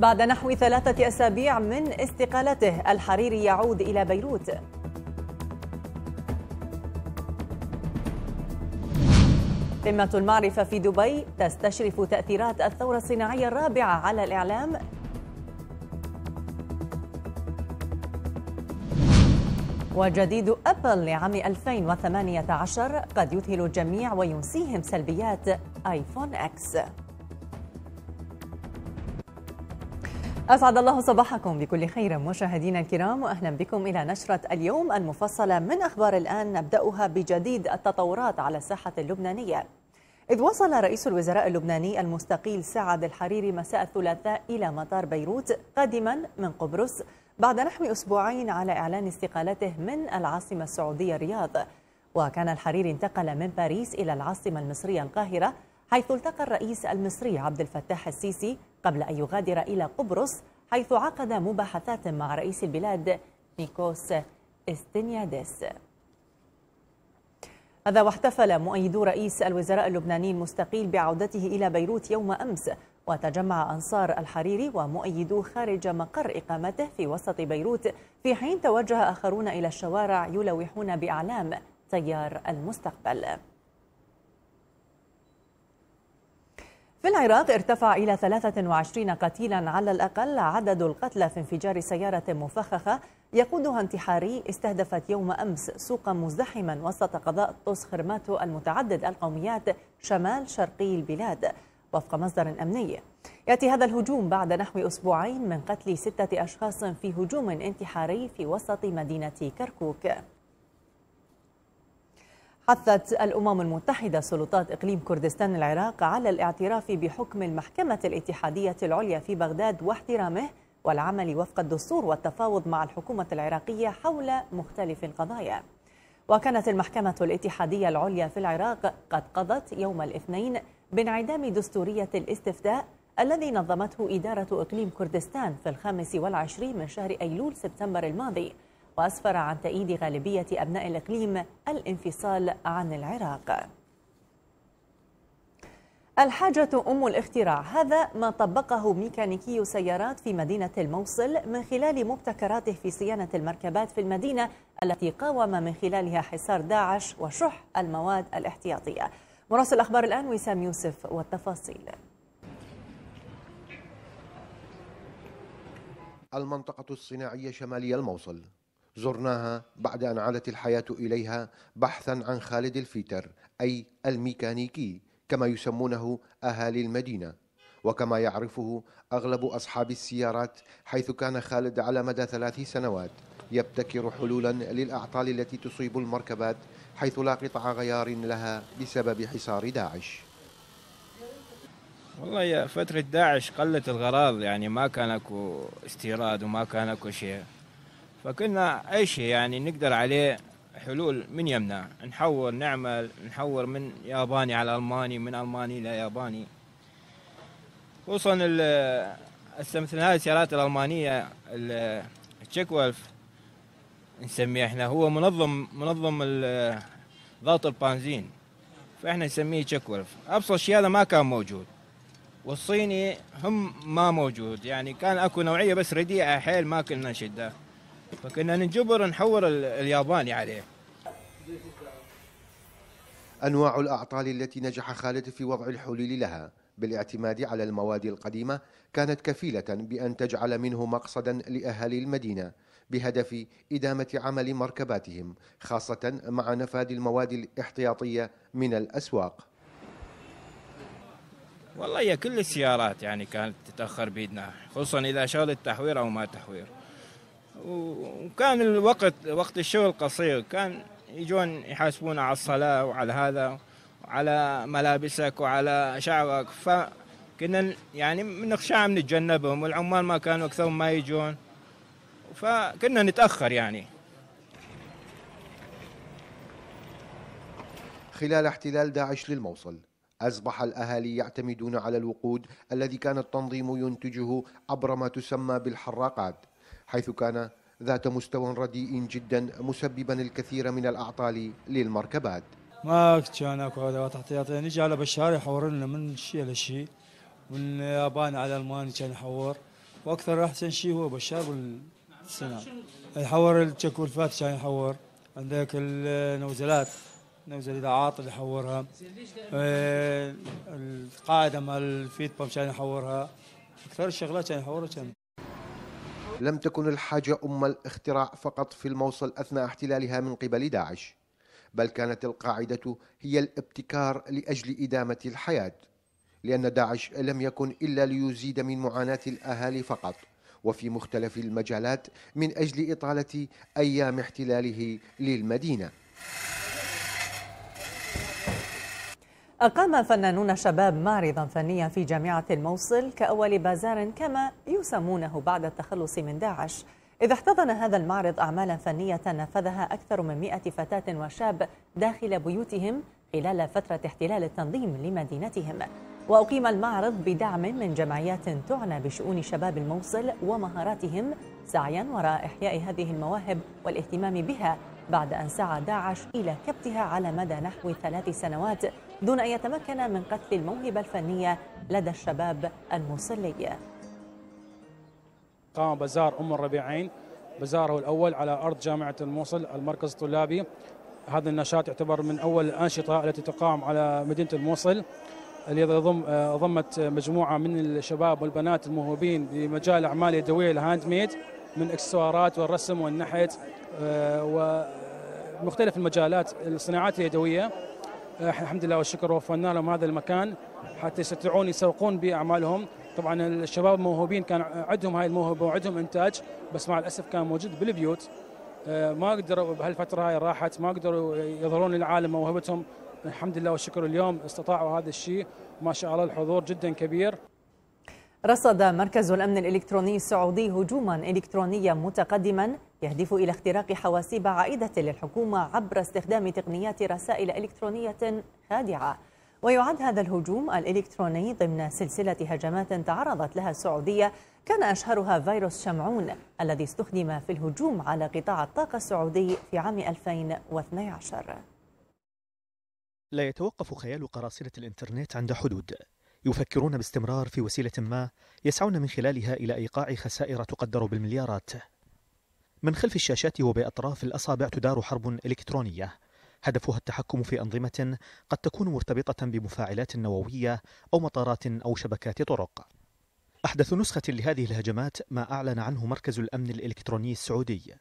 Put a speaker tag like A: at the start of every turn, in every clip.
A: بعد نحو ثلاثة أسابيع من استقالته الحريري يعود إلى بيروت قمة المعرفة في دبي تستشرف تأثيرات الثورة الصناعية الرابعة على الإعلام وجديد أبل لعام 2018 قد يذهل الجميع وينسيهم سلبيات آيفون إكس أسعد الله صباحكم بكل خير مشاهدينا الكرام وأهلا بكم إلى نشرة اليوم المفصلة من أخبار الآن نبدأها بجديد التطورات على الساحة اللبنانية إذ وصل رئيس الوزراء اللبناني المستقيل سعد الحريري مساء الثلاثاء إلى مطار بيروت قادما من قبرص بعد نحو أسبوعين على إعلان استقالته من العاصمة السعودية الرياض وكان الحريري انتقل من باريس إلى العاصمة المصرية القاهرة حيث التقى الرئيس المصري عبد الفتاح السيسي قبل أن يغادر إلى قبرص حيث عقد مباحثات مع رئيس البلاد نيكوس استنياديس هذا واحتفل مؤيدو رئيس الوزراء اللبناني المستقيل بعودته إلى بيروت يوم أمس وتجمع أنصار الحريري ومؤيدوه خارج مقر إقامته في وسط بيروت في حين توجه آخرون إلى الشوارع يلوحون بأعلام تيار المستقبل في العراق ارتفع إلى 23 قتيلا على الأقل عدد القتلى في انفجار سيارة مفخخة يقودها انتحاري استهدفت يوم أمس سوقا مزدحما وسط قضاء طوس خرماتو المتعدد القوميات شمال شرقي البلاد وفق مصدر أمني يأتي هذا الهجوم بعد نحو أسبوعين من قتل ستة أشخاص في هجوم انتحاري في وسط مدينة كركوك حثت الأمم المتحدة سلطات إقليم كردستان العراق على الاعتراف بحكم المحكمة الاتحادية العليا في بغداد واحترامه والعمل وفق الدستور والتفاوض مع الحكومة العراقية حول مختلف القضايا وكانت المحكمة الاتحادية العليا في العراق قد قضت يوم الاثنين بانعدام دستورية الاستفتاء الذي نظمته إدارة إقليم كردستان في الخامس والعشرين من شهر أيلول سبتمبر الماضي وأسفر عن تأييد غالبية أبناء الإقليم الانفصال عن العراق الحاجة أم الاختراع هذا ما طبقه ميكانيكي سيارات في مدينة الموصل من خلال مبتكراته في صيانة المركبات في المدينة التي قاوم من خلالها حصار داعش وشح المواد الاحتياطية مراسل الأخبار الآن وسام يوسف والتفاصيل
B: المنطقة الصناعية شمالية الموصل زرناها بعد أن عادت الحياة إليها بحثا عن خالد الفيتر أي الميكانيكي كما يسمونه أهالي المدينة وكما يعرفه أغلب أصحاب السيارات حيث كان خالد على مدى ثلاث سنوات يبتكر حلولا للأعطال التي تصيب المركبات حيث لا قطع غيار لها بسبب حصار داعش
C: والله يا فترة داعش قلت الغراض يعني ما كان اكو استيراد وما كان اكو شيء فكنا أي شيء يعني نقدر عليه حلول من يمنا نحور نعمل نحور من ياباني على ألماني من ألماني إلى ياباني خصوصا استمثلنا هذه السيارات الألمانية التشيك وولف نسميه احنا هو منظم منظم ضغط البنزين فاحنا نسميه تشيك وولف ابسط شيء هذا ما كان موجود والصيني هم ما موجود يعني كان اكو نوعيه بس رديئه حيل ما كنا نشده فكنا نجبر نحور الياباني يعني. عليه
B: أنواع الأعطال التي نجح خالد في وضع الحلول لها بالاعتماد على المواد القديمة كانت كفيلة بأن تجعل منه مقصدا لأهالي المدينة بهدف إدامة عمل مركباتهم خاصة مع نفاذ المواد الاحتياطية من الأسواق
C: والله هي كل السيارات يعني كانت تتأخر بيدنا خصوصا إذا شغل التحوير أو ما تحوير وكان الوقت وقت الشغل قصير كان يجون يحاسبون على الصلاة وعلى هذا وعلى ملابسك وعلى شعرك فكنا يعني نخشى من نتجنبهم والعمال ما كانوا أكثر ما يجون فكنا نتأخر يعني
B: خلال احتلال داعش للموصل أصبح الأهالي يعتمدون على الوقود الذي كان التنظيم ينتجه عبر ما تسمى بالحراقات حيث كان ذات مستوى رديء جدا مسببا الكثير من الأعطال للمركبات
C: ما كنت اكو ادوات احتياطية يعني نجي على بشار يحور لنا من شيء لشيء من يابان على الماني كان يحور واكثر احسن شيء هو بشار بالسنة يحور التشك والفات كان يحور عندك النوزلات نوزل اذا عاطل يحورها آه، القاعده مال الفيد باب كان يحورها اكثر الشغلات كان يحورها كان
B: لم تكن الحاجة أم الاختراع فقط في الموصل أثناء احتلالها من قبل داعش بل كانت القاعدة هي الابتكار لأجل إدامة الحياة لأن داعش لم يكن إلا ليزيد من معاناة الأهالي فقط وفي مختلف المجالات من أجل إطالة أيام احتلاله للمدينة
A: أقام فنانون شباب معرضا فنيا في جامعة الموصل كأول بازار كما يسمونه بعد التخلص من داعش إذ احتضن هذا المعرض أعمالا فنية نفذها أكثر من مئة فتاة وشاب داخل بيوتهم خلال فترة احتلال التنظيم لمدينتهم وأقيم المعرض بدعم من جمعيات تعنى بشؤون شباب الموصل ومهاراتهم سعيا وراء إحياء هذه المواهب والاهتمام بها بعد أن سعى داعش إلى كبتها على مدى نحو ثلاث سنوات دون أن يتمكن من قتل الموهبة الفنية لدى الشباب الموصلي
D: قام بازار أم الربيعين بازاره الأول على أرض جامعة الموصل المركز الطلابي هذا النشاط يعتبر من أول الأنشطة التي تقام على مدينة الموصل اللي ضم آه، ضمت مجموعة من الشباب والبنات الموهوبين بمجال الأعمال اليدوية الهاند ميد من اكسسوارات والرسم والنحت آه، ومختلف المجالات الصناعات اليدوية آه، الحمد لله والشكر وفرنا لهم هذا المكان حتى يستطيعون يسوقون بأعمالهم طبعا الشباب الموهوبين كان عندهم هاي الموهبة وعندهم إنتاج بس مع الأسف كان موجود بالبيوت آه، ما قدروا بهالفتره هاي راحت ما قدروا يظهرون للعالم موهبتهم الحمد لله والشكر اليوم استطاعوا هذا الشيء ما شاء الله الحضور جدا كبير
A: رصد مركز الامن الالكتروني السعودي هجوما الكترونيا متقدما يهدف الى اختراق حواسيب عائده للحكومه عبر استخدام تقنيات رسائل الكترونيه خادعه ويعد هذا الهجوم الإلكتروني ضمن سلسلة هجمات تعرضت لها السعودية كان أشهرها فيروس شمعون الذي استخدم في الهجوم على قطاع الطاقة السعودي في عام 2012
E: لا يتوقف خيال قراصنة الإنترنت عند حدود يفكرون باستمرار في وسيلة ما يسعون من خلالها إلى إيقاع خسائر تقدر بالمليارات من خلف الشاشات وبأطراف الأصابع تدار حرب إلكترونية هدفها التحكم في أنظمة قد تكون مرتبطة بمفاعلات نووية أو مطارات أو شبكات طرق أحدث نسخة لهذه الهجمات ما أعلن عنه مركز الأمن الإلكتروني السعودي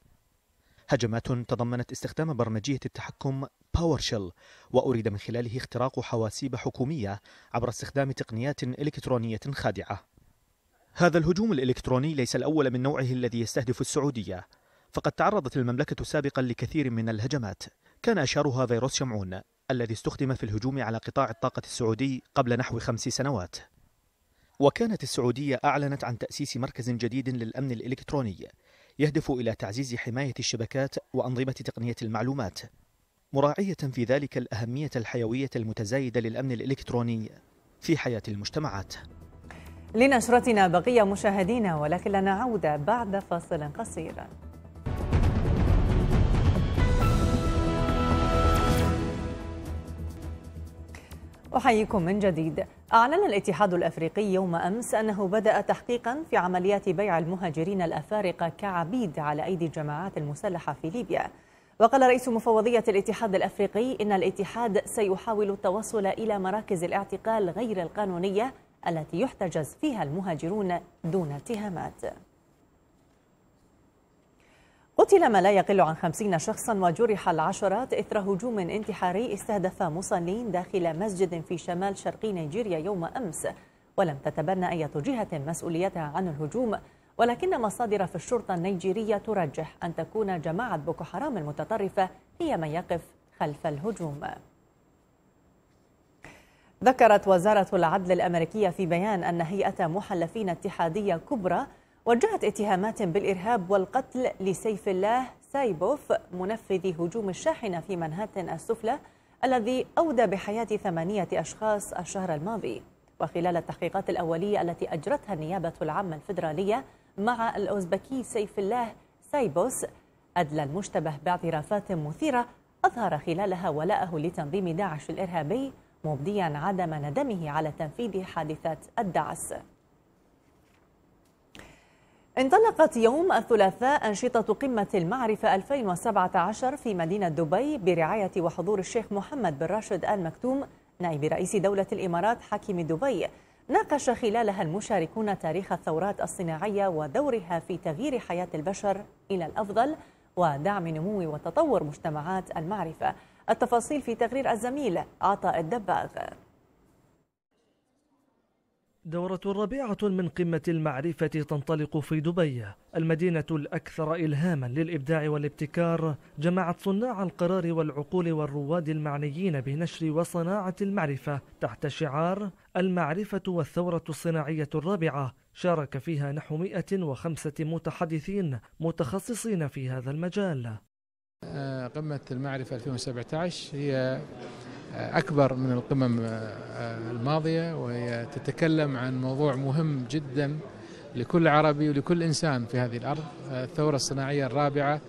E: هجمات تضمنت استخدام برمجية التحكم PowerShell وأريد من خلاله اختراق حواسيب حكومية عبر استخدام تقنيات إلكترونية خادعة هذا الهجوم الإلكتروني ليس الأول من نوعه الذي يستهدف السعودية فقد تعرضت المملكة سابقا لكثير من الهجمات كان أشهرها فيروس شمعون الذي استخدم في الهجوم على قطاع الطاقة السعودي قبل نحو خمس سنوات وكانت السعودية أعلنت عن تأسيس مركز جديد للأمن الإلكتروني يهدف إلى تعزيز حماية الشبكات وأنظمة تقنية المعلومات مراعية في ذلك الأهمية الحيوية المتزايدة للأمن الإلكتروني في حياة المجتمعات
A: لنشرتنا بقية مشاهدينا ولكن لنا عودة بعد فاصل قصير أحييكم من جديد أعلن الاتحاد الأفريقي يوم أمس أنه بدأ تحقيقا في عمليات بيع المهاجرين الأفارقة كعبيد على أيدي الجماعات المسلحة في ليبيا وقال رئيس مفوضية الاتحاد الأفريقي إن الاتحاد سيحاول التوصل إلى مراكز الاعتقال غير القانونية التي يحتجز فيها المهاجرون دون اتهامات قتل ما لا يقل عن خمسين شخصا وجرح العشرات إثر هجوم انتحاري استهدف مصلين داخل مسجد في شمال شرقي نيجيريا يوم أمس ولم تتبنى أي جهة مسؤوليتها عن الهجوم ولكن مصادر في الشرطة النيجيرية ترجح أن تكون جماعة بوكو حرام المتطرفة هي من يقف خلف الهجوم ذكرت وزارة العدل الأمريكية في بيان أن هيئة محلفين اتحادية كبرى وجهت اتهامات بالإرهاب والقتل لسيف الله سايبوف منفذ هجوم الشاحنة في منهاتن السفلى الذي أودى بحياة ثمانية أشخاص الشهر الماضي وخلال التحقيقات الأولية التي أجرتها النيابة العامة الفدراليه مع الأوزبكي سيف الله سايبوس أدلى المشتبه باعترافات مثيرة أظهر خلالها ولاءه لتنظيم داعش الإرهابي مبديا عدم ندمه على تنفيذ حادثة الدعس انطلقت يوم الثلاثاء أنشطة قمة المعرفة 2017 في مدينة دبي برعاية وحضور الشيخ محمد بن راشد آل مكتوم نائب رئيس دولة الإمارات حاكم دبي ناقش خلالها المشاركون تاريخ الثورات الصناعية ودورها في تغيير حياة البشر إلى الأفضل ودعم نمو وتطور مجتمعات المعرفة التفاصيل في تقرير الزميل عطاء الدباغ
F: دورة رابعة من قمة المعرفة تنطلق في دبي المدينة الأكثر إلهاما للإبداع والابتكار جمعت صناع القرار والعقول والرواد المعنيين بنشر وصناعة المعرفة تحت شعار المعرفة والثورة الصناعية الرابعة شارك فيها نحو 105 متحدثين متخصصين في هذا المجال
E: آه، قمة المعرفة 2017 هي أكبر من القمم آه، الماضية وهي تتكلم عن موضوع مهم جدا لكل عربي ولكل إنسان في هذه الأرض آه، الثورة الصناعية الرابعة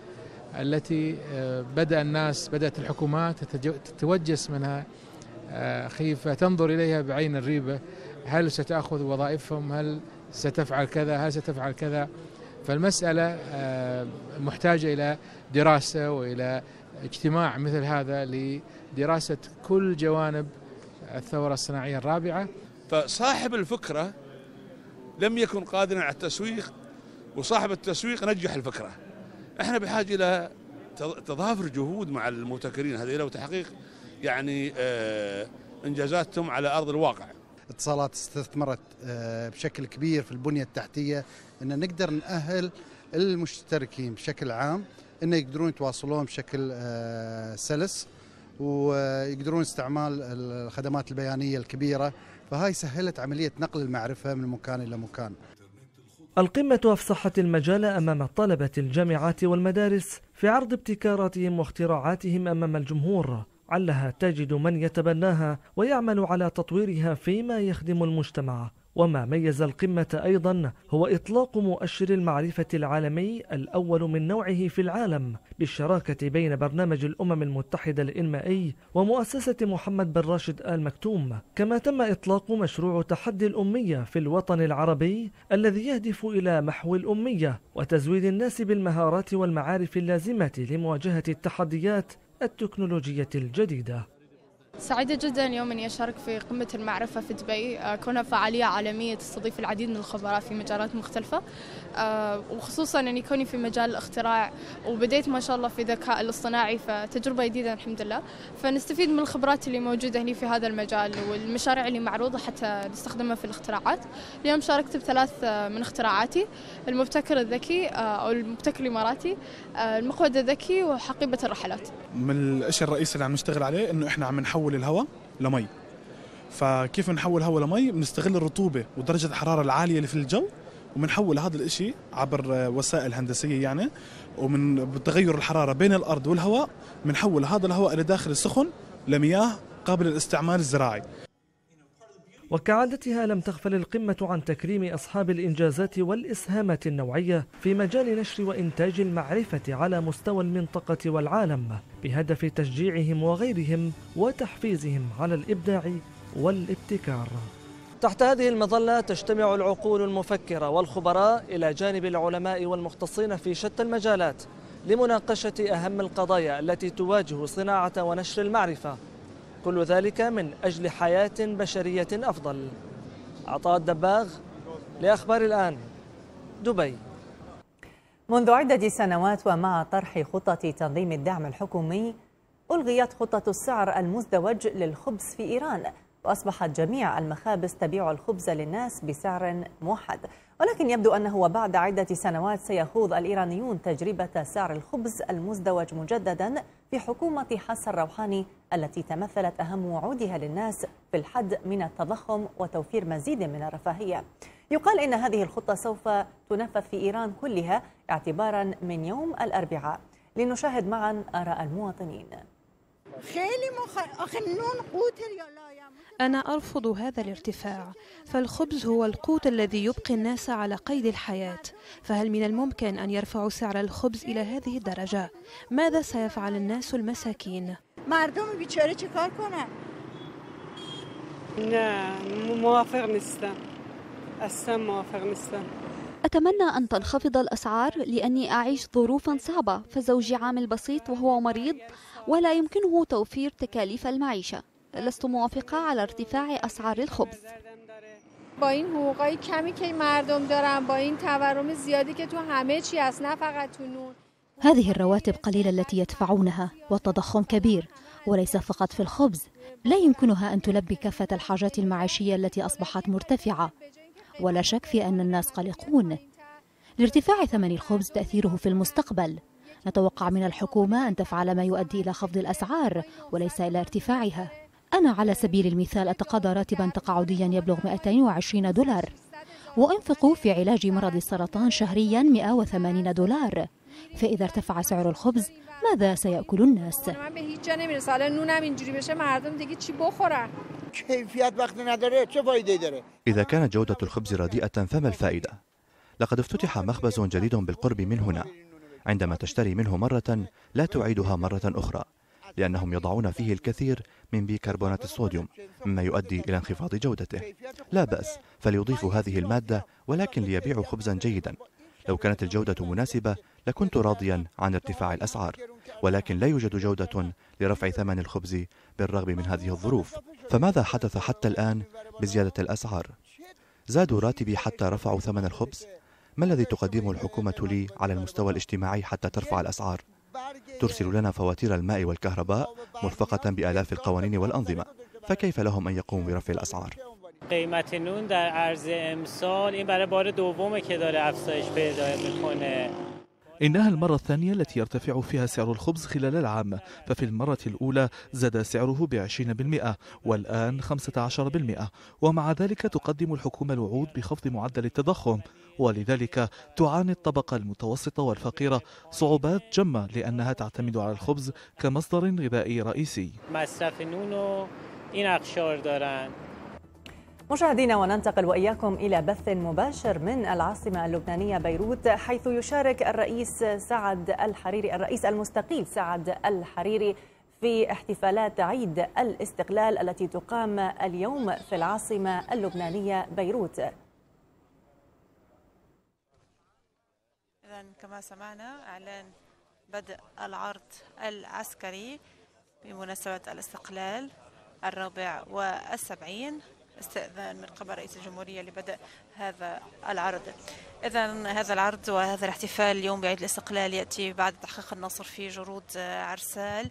E: التي آه، بدأ الناس بدأت الحكومات تتوجس منها خيفة تنظر إليها بعين الريبة هل ستأخذ وظائفهم هل ستفعل كذا هل ستفعل كذا فالمسألة محتاجة إلى دراسة وإلى اجتماع مثل هذا دراسة كل جوانب الثورة الصناعية الرابعة
F: فصاحب الفكرة لم يكن قادرا على التسويق وصاحب التسويق نجح الفكرة احنا بحاجة إلى تضافر جهود مع المبتكرين هذول وتحقيق يعني آه، انجازاتهم
B: على ارض الواقع. اتصالات استثمرت آه، بشكل كبير في البنيه التحتيه ان نقدر ناهل المشتركين بشكل عام انه يقدرون يتواصلون بشكل آه، سلس ويقدرون استعمال الخدمات البيانيه الكبيره فهاي سهلت عمليه نقل المعرفه من مكان الى مكان
F: القمة أفصحت المجال أمام طلبة الجامعات والمدارس في عرض ابتكاراتهم واختراعاتهم أمام الجمهور علها تجد من يتبناها ويعمل على تطويرها فيما يخدم المجتمع وما ميز القمة أيضا هو إطلاق مؤشر المعرفة العالمي الأول من نوعه في العالم بالشراكة بين برنامج الأمم المتحدة الإنمائي ومؤسسة محمد بن راشد آل مكتوم كما تم إطلاق مشروع تحدي الأمية في الوطن العربي الذي يهدف إلى محو الأمية وتزويد الناس بالمهارات والمعارف اللازمة لمواجهة التحديات التكنولوجية الجديدة
D: سعيدة جدا اليوم أني أشارك في قمة المعرفة في دبي آه، كونها فعالية عالمية تستضيف العديد من الخبراء في مجالات مختلفة آه، وخصوصا أني كوني في مجال الاختراع وبديت ما شاء الله في الذكاء الاصطناعي فتجربة جديدة الحمد لله فنستفيد من الخبرات اللي موجودة هنا في هذا المجال والمشاريع اللي معروضة حتى نستخدمها في الاختراعات اليوم شاركت بثلاث آه، من اختراعاتي المبتكر الذكي أو المبتكر الإماراتي آه، المقود الذكي وحقيبة
G: الرحلات
E: من الأشياء الرئيسي اللي عم نشتغل عليه انه احنا عم نحول الهواء لمي
D: فكيف نحول هواء لمي بنستغل الرطوبة ودرجة الحرارة العالية اللي في الجو وبنحول هذا الاشي عبر آه، وسائل هندسيه يعني ومن بتغير الحراره بين الارض والهواء بنحول هذا الهواء الى داخل السخن لمياه قابله للاستعمال الزراعي
F: وكعادتها لم تغفل القمة عن تكريم أصحاب الإنجازات والإسهامات النوعية في مجال نشر وإنتاج المعرفة على مستوى المنطقة والعالم بهدف تشجيعهم وغيرهم وتحفيزهم على الإبداع والابتكار تحت هذه المظلة تجتمع العقول المفكرة والخبراء إلى جانب العلماء والمختصين في شتى المجالات لمناقشة أهم القضايا التي تواجه صناعة ونشر المعرفة كل ذلك من أجل حياة
A: بشرية أفضل عطاء الدباغ لأخبار الآن دبي منذ عدة سنوات ومع طرح خطة تنظيم الدعم الحكومي ألغيت خطة السعر المزدوج للخبز في إيران وأصبحت جميع المخابز تبيع الخبز للناس بسعر موحد ولكن يبدو أنه وبعد عدة سنوات سيخوض الإيرانيون تجربة سعر الخبز المزدوج مجددا في حكومة حسن روحاني التي تمثلت أهم وعودها للناس في الحد من التضخم وتوفير مزيد من الرفاهية يقال إن هذه الخطة سوف تنفذ في إيران كلها اعتبارا من يوم الأربعاء لنشاهد معا آراء المواطنين
G: أنا أرفض هذا الارتفاع فالخبز هو القوت الذي يبقي الناس على قيد الحياة فهل من الممكن أن يرفعوا سعر الخبز إلى هذه الدرجة؟ ماذا سيفعل الناس المساكين؟
A: مردم بیچاره چه کار کنن؟ نه موافق نیستم اصلا موافق نیستم
G: أتمنى أن تنخفض الأسعار لأني أعيش ظروفا صعبة فزوجي عامل بسيط وهو مريض ولا يمكنه توفير تكاليف المعيشة لست موافقة على ارتفاع أسعار الخبز با این حقوقای کمی که مردم دارن با این تورم زیادی که تو همه چی هست نه فقط تو نون هذه الرواتب قليلة التي يدفعونها والتضخم كبير وليس فقط في الخبز لا يمكنها أن تلبي كافة الحاجات المعيشية التي أصبحت مرتفعة ولا شك في أن الناس قلقون لارتفاع ثمن الخبز تأثيره في المستقبل نتوقع من الحكومة أن تفعل ما يؤدي إلى خفض الأسعار وليس إلى ارتفاعها أنا على سبيل المثال أتقاضى راتبا تقاعديا يبلغ 220 دولار وأنفق في علاج مرض السرطان شهريا 180 دولار فإذا ارتفع سعر الخبز ماذا سيأكل الناس؟
E: إذا كانت جودة الخبز رديئة فما الفائدة؟ لقد افتتح مخبز جديد بالقرب من هنا عندما تشتري منه مرة لا تعيدها مرة أخرى لأنهم يضعون فيه الكثير من بيكربونات الصوديوم مما يؤدي إلى انخفاض جودته لا بأس فليضيف هذه المادة ولكن ليبيعوا خبزا جيدا لو كانت الجودة مناسبة لكنت راضيا عن ارتفاع الأسعار ولكن لا يوجد جودة لرفع ثمن الخبز بالرغم من هذه الظروف فماذا حدث حتى الآن بزيادة الأسعار؟ زادوا راتبي حتى رفعوا ثمن الخبز؟ ما الذي تقدمه الحكومة لي على المستوى الاجتماعي حتى ترفع الأسعار؟ ترسل لنا فواتير الماء والكهرباء مرفقة بآلاف القوانين والأنظمة فكيف لهم أن يقوموا برفع الأسعار؟
G: قیمت النون در عرض امسال این برای بار دومه که داره
C: افزایش پیدا میکنه
E: إنها المرة الثانية التي يرتفع فيها سعر الخبز خلال العام ففي المرة الأولى زاد سعره ب 20% والآن 15% ومع ذلك تقدم الحكومة الوعود بخفض معدل التضخم ولذلك تعاني الطبقة المتوسطة والفقيرة صعوبات جمة لأنها تعتمد على الخبز كمصدر غذائي رئيسي
A: مشاهدينا وننتقل واياكم الى بث مباشر من العاصمه اللبنانيه بيروت حيث يشارك الرئيس سعد الحريري الرئيس المستقيل سعد الحريري في احتفالات عيد الاستقلال التي تقام اليوم في العاصمه اللبنانيه بيروت. اذا كما سمعنا اعلان بدء العرض العسكري بمناسبه الاستقلال الرابع والسبعين استئذان من قبل رئيس الجمهورية لبدء هذا العرض إذا هذا العرض وهذا الاحتفال اليوم بعيد الاستقلال يأتي بعد تحقيق النصر في جرود عرسال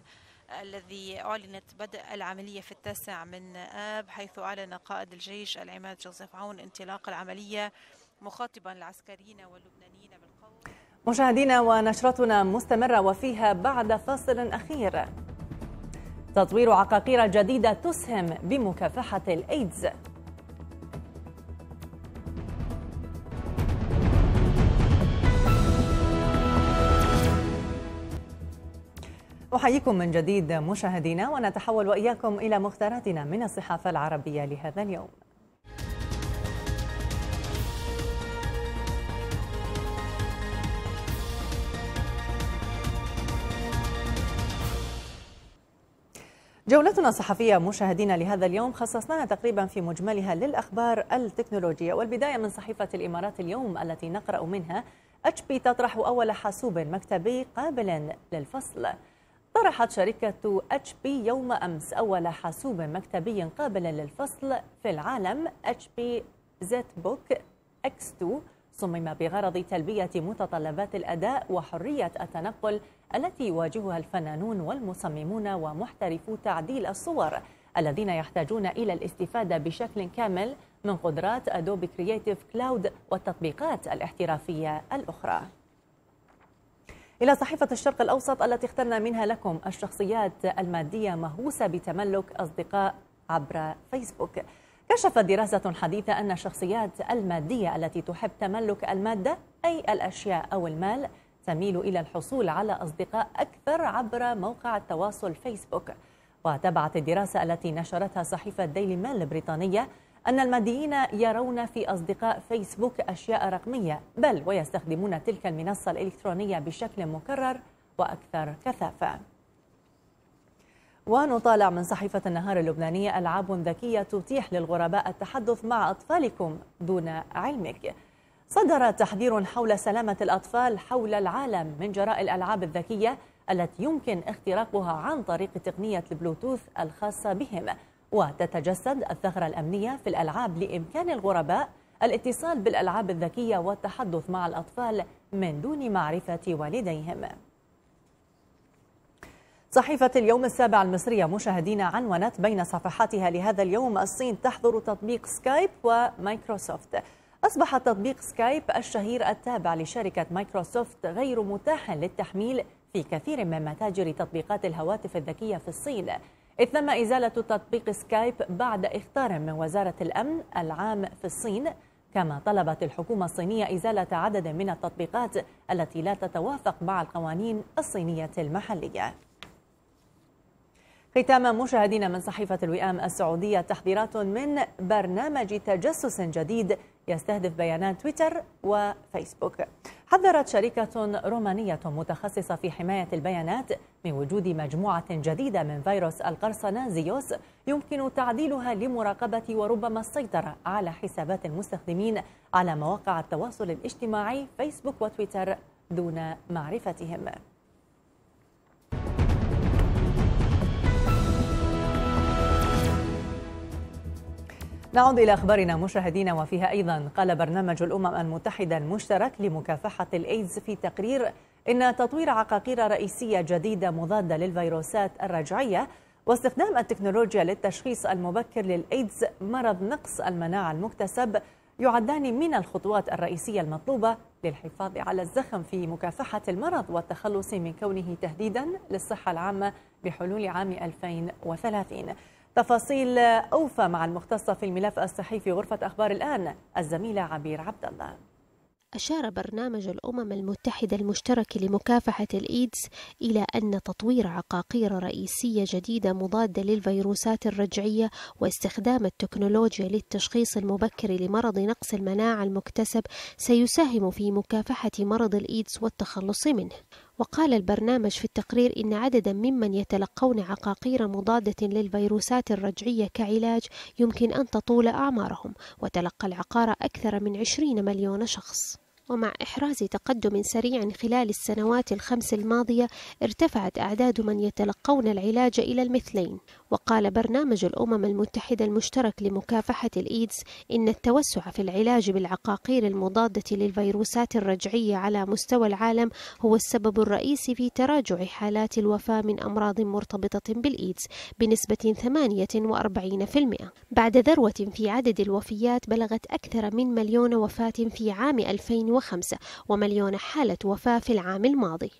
G: الذي أعلنت بدء العملية في التاسع من آب حيث أعلن قائد الجيش العماد جوزيف عون انطلاق العملية مخاطبا العسكريين واللبنانيين
A: بالقول مشاهدينا ونشرتنا مستمرة وفيها بعد فاصل أخير تطوير عقاقير جديدة تسهم بمكافحة الإيدز أحييكم من جديد مشاهدينا ونتحول وإياكم إلى مختاراتنا من الصحافة العربية لهذا اليوم جولتنا الصحفية مشاهدينا لهذا اليوم خصصناها تقريبا في مجملها للأخبار التكنولوجية والبداية من صحيفة الإمارات اليوم التي نقرأ منها اتش بي تطرح أول حاسوب مكتبي قابل للفصل طرحت شركة اتش بي يوم أمس أول حاسوب مكتبي قابل للفصل في العالم اتش بي زيت بوك اكس 2 صمم بغرض تلبية متطلبات الأداء وحرية التنقل التي يواجهها الفنانون والمصممون ومحترفو تعديل الصور الذين يحتاجون إلى الاستفادة بشكل كامل من قدرات أدوبي كرييتيف كلاود والتطبيقات الاحترافية الأخرى إلى صحيفة الشرق الأوسط التي اخترنا منها لكم الشخصيات المادية مهووسة بتملك أصدقاء عبر فيسبوك كشفت دراسة حديثة أن الشخصيات المادية التي تحب تملك المادة أي الأشياء أو المال تميل إلى الحصول على أصدقاء أكثر عبر موقع التواصل فيسبوك وتبعت الدراسة التي نشرتها صحيفة ديلي ميل البريطانية أن الماديين يرون في أصدقاء فيسبوك أشياء رقمية بل ويستخدمون تلك المنصة الإلكترونية بشكل مكرر وأكثر كثافة ونطالع من صحيفة النهار اللبنانية ألعاب ذكية تتيح للغرباء التحدث مع أطفالكم دون علمك صدر تحذير حول سلامة الأطفال حول العالم من جراء الألعاب الذكية التي يمكن اختراقها عن طريق تقنية البلوتوث الخاصة بهم وتتجسد الثغرة الأمنية في الألعاب لإمكان الغرباء الاتصال بالألعاب الذكية والتحدث مع الأطفال من دون معرفة والديهم صحيفة اليوم السابع المصرية مشاهدين عنونت بين صفحاتها لهذا اليوم الصين تحظر تطبيق سكايب ومايكروسوفت أصبح تطبيق سكايب الشهير التابع لشركة مايكروسوفت غير متاح للتحميل في كثير من متاجر تطبيقات الهواتف الذكية في الصين إذ تم إزالة تطبيق سكايب بعد إخطار من وزارة الأمن العام في الصين كما طلبت الحكومة الصينية إزالة عدد من التطبيقات التي لا تتوافق مع القوانين الصينية المحلية ختاما مشاهدينا من صحيفة الوئام السعودية تحذيرات من برنامج تجسس جديد يستهدف بيانات تويتر وفيسبوك حذرت شركة رومانية متخصصة في حماية البيانات من وجود مجموعة جديدة من فيروس القرصنة زيوس يمكن تعديلها لمراقبة وربما السيطرة على حسابات المستخدمين على مواقع التواصل الاجتماعي فيسبوك وتويتر دون معرفتهم نعود إلى أخبارنا مشاهدينا وفيها أيضا قال برنامج الأمم المتحدة المشترك لمكافحة الإيدز في تقرير إن تطوير عقاقير رئيسية جديدة مضادة للفيروسات الرجعية واستخدام التكنولوجيا للتشخيص المبكر للإيدز مرض نقص المناعة المكتسب يعدان من الخطوات الرئيسية المطلوبة للحفاظ على الزخم في مكافحة المرض والتخلص من كونه تهديدا للصحة العامة بحلول عام 2030 تفاصيل أوفى مع المختصة في الملف الصحي في غرفة أخبار الآن الزميلة عبير عبد الله
G: أشار برنامج الأمم المتحدة المشترك لمكافحة الإيدز إلى أن تطوير عقاقير رئيسية جديدة مضادة للفيروسات الرجعية واستخدام التكنولوجيا للتشخيص المبكر لمرض نقص المناعة المكتسب سيساهم في مكافحة مرض الإيدز والتخلص منه وقال البرنامج في التقرير إن عددا ممن يتلقون عقاقير مضادة للفيروسات الرجعية كعلاج يمكن أن تطول أعمارهم وتلقى العقار أكثر من 20 مليون شخص ومع إحراز تقدم سريع خلال السنوات الخمس الماضية ارتفعت أعداد من يتلقون العلاج إلى المثلين وقال برنامج الأمم المتحدة المشترك لمكافحة الإيدز إن التوسع في العلاج بالعقاقير المضادة للفيروسات الرجعية على مستوى العالم هو السبب الرئيسي في تراجع حالات الوفاة من أمراض مرتبطة بالإيدز بنسبة 48% بعد ذروة في عدد الوفيات بلغت أكثر من مليون وفاة في عام 2005 ومليون حالة وفاة في العام الماضي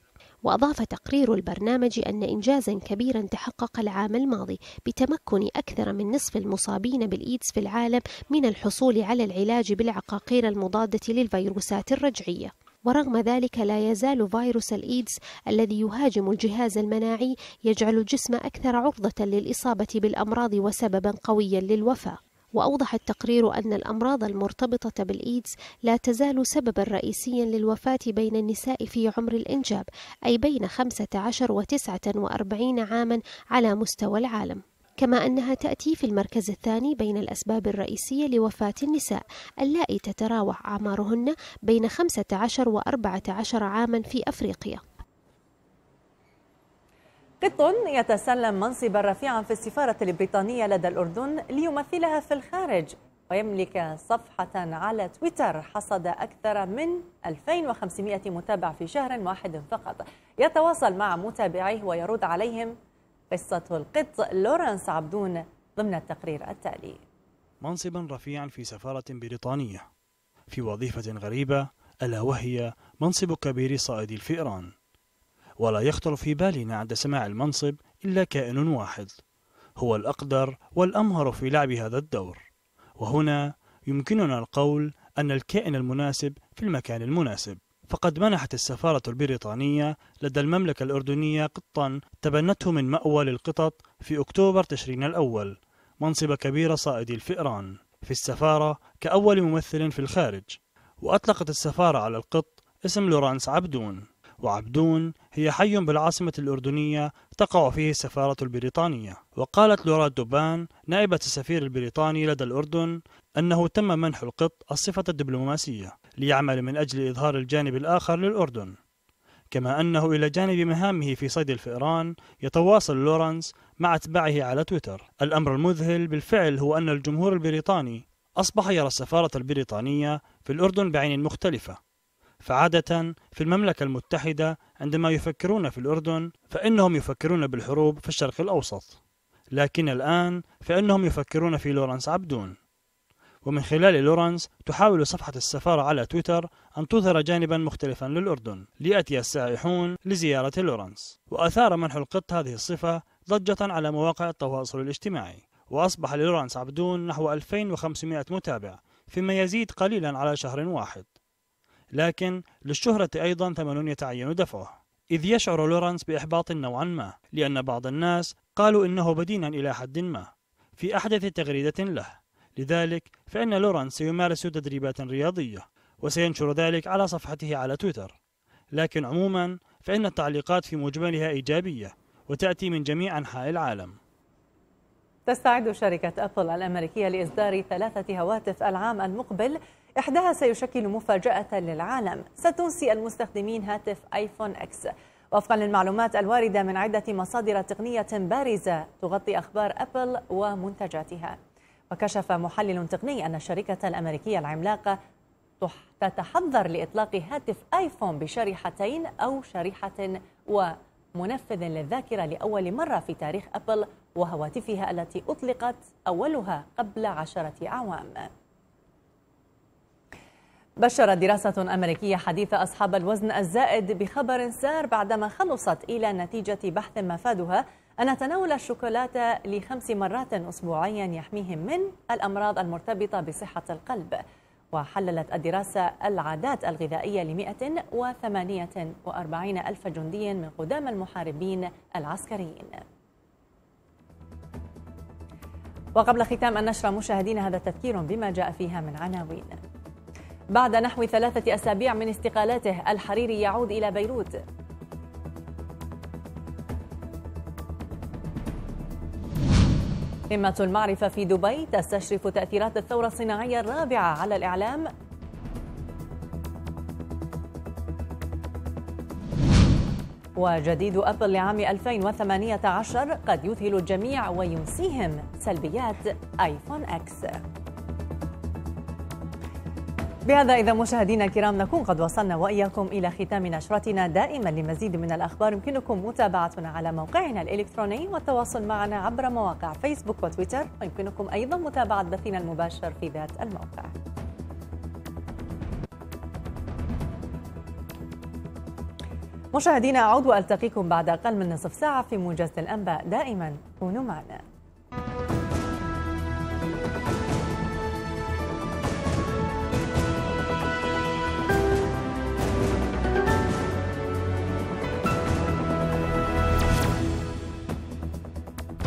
G: وأضاف تقرير البرنامج أن إنجازا كبيرا تحقق العام الماضي بتمكن أكثر من نصف المصابين بالإيدز في العالم من الحصول على العلاج بالعقاقير المضادة للفيروسات الرجعية ورغم ذلك لا يزال فيروس الإيدز الذي يهاجم الجهاز المناعي يجعل الجسم أكثر عرضة للإصابة بالأمراض وسببا قويا للوفاة وأوضح التقرير أن الأمراض المرتبطة بالإيدز لا تزال سببا رئيسيا للوفاة بين النساء في عمر الإنجاب أي بين 15 و 49 عاما على مستوى العالم كما أنها تأتي في المركز الثاني بين الأسباب الرئيسية لوفاة النساء اللائي تتراوح أعمارهن بين 15 و 14 عاما في أفريقيا
A: قط يتسلم منصبا رفيعا في السفارة البريطانية لدى الأردن ليمثلها في الخارج ويملك صفحة على تويتر حصد أكثر من 2500 متابع في شهر واحد فقط يتواصل مع متابعيه ويرد عليهم قصة القط لورنس عبدون ضمن التقرير التالي
D: منصبا رفيعا في سفارة بريطانية في وظيفة غريبة ألا وهي منصب كبير صائد الفئران ولا يخطر في بالنا عند سماع المنصب إلا كائن واحد هو الأقدر والأمهر في لعب هذا الدور وهنا يمكننا القول أن الكائن المناسب في المكان المناسب فقد منحت السفارة البريطانية لدى المملكة الأردنية قطا تبنته من مأوى للقطط في أكتوبر تشرين الأول منصب كبير صائدي الفئران في السفارة كأول ممثل في الخارج وأطلقت السفارة على القط اسم لورانس عبدون وعبدون هي حي بالعاصمة الأردنية تقع فيه السفارة البريطانية وقالت لورا دوبان نائبة السفير البريطاني لدى الأردن أنه تم منح القط الصفة الدبلوماسية ليعمل من أجل إظهار الجانب الآخر للأردن كما أنه إلى جانب مهامه في صيد الفئران يتواصل لورنس مع أتباعه على تويتر الأمر المذهل بالفعل هو أن الجمهور البريطاني أصبح يرى السفارة البريطانية في الأردن بعين مختلفة فعادة في المملكة المتحدة عندما يفكرون في الأردن فإنهم يفكرون بالحروب في الشرق الأوسط لكن الآن فإنهم يفكرون في لورنس عبدون ومن خلال لورنس تحاول صفحة السفارة على تويتر أن تظهر جانبا مختلفا للأردن ليأتي السائحون لزيارة لورنس وأثار منح القط هذه الصفة ضجة على مواقع التواصل الاجتماعي وأصبح لورنس عبدون نحو 2500 متابع فيما يزيد قليلا على شهر واحد لكن للشهرة أيضا ثمن يتعين دفعه إذ يشعر لورانس بإحباط نوعا ما لأن بعض الناس قالوا إنه بدينا إلى حد ما في أحدث تغريدة له لذلك فإن لورانس سيمارس تدريبات رياضية وسينشر ذلك على صفحته على تويتر لكن عموما فإن التعليقات في مجملها إيجابية وتأتي من جميع أنحاء العالم
A: تستعد شركة أبل الأمريكية لإصدار ثلاثة هواتف العام المقبل إحداها سيشكل مفاجأة للعالم ستنسي المستخدمين هاتف آيفون إكس وفقا للمعلومات الواردة من عدة مصادر تقنية بارزة تغطي أخبار أبل ومنتجاتها وكشف محلل تقني أن الشركة الأمريكية العملاقة تتحذر لإطلاق هاتف آيفون بشريحتين أو شريحة ومنفذ للذاكرة لأول مرة في تاريخ أبل وهواتفها التي أطلقت أولها قبل عشرة أعوام بشرت دراسة أمريكية حديثة أصحاب الوزن الزائد بخبر سار بعدما خلصت إلى نتيجة بحث مفادها أن تناول الشوكولاتة لخمس مرات أسبوعيا يحميهم من الأمراض المرتبطة بصحة القلب وحللت الدراسة العادات الغذائية ل 148 ألف جندي من قدام المحاربين العسكريين وقبل ختام النشرة مشاهدينا هذا تذكير بما جاء فيها من عناوين بعد نحو ثلاثة أسابيع من استقالته الحريري يعود إلى بيروت قمة المعرفة في دبي تستشرف تأثيرات الثورة الصناعية الرابعة على الإعلام وجديد أبل لعام 2018 قد يذهل الجميع وينسيهم سلبيات آيفون أكس بهذا إذا مشاهدينا الكرام نكون قد وصلنا وإياكم إلى ختام نشرتنا دائما لمزيد من الأخبار يمكنكم متابعتنا على موقعنا الإلكتروني والتواصل معنا عبر مواقع فيسبوك وتويتر ويمكنكم أيضا متابعة بثنا المباشر في ذات الموقع مشاهدينا أعود وألتقيكم بعد أقل من نصف ساعة في موجز الأنباء دائما كونوا معنا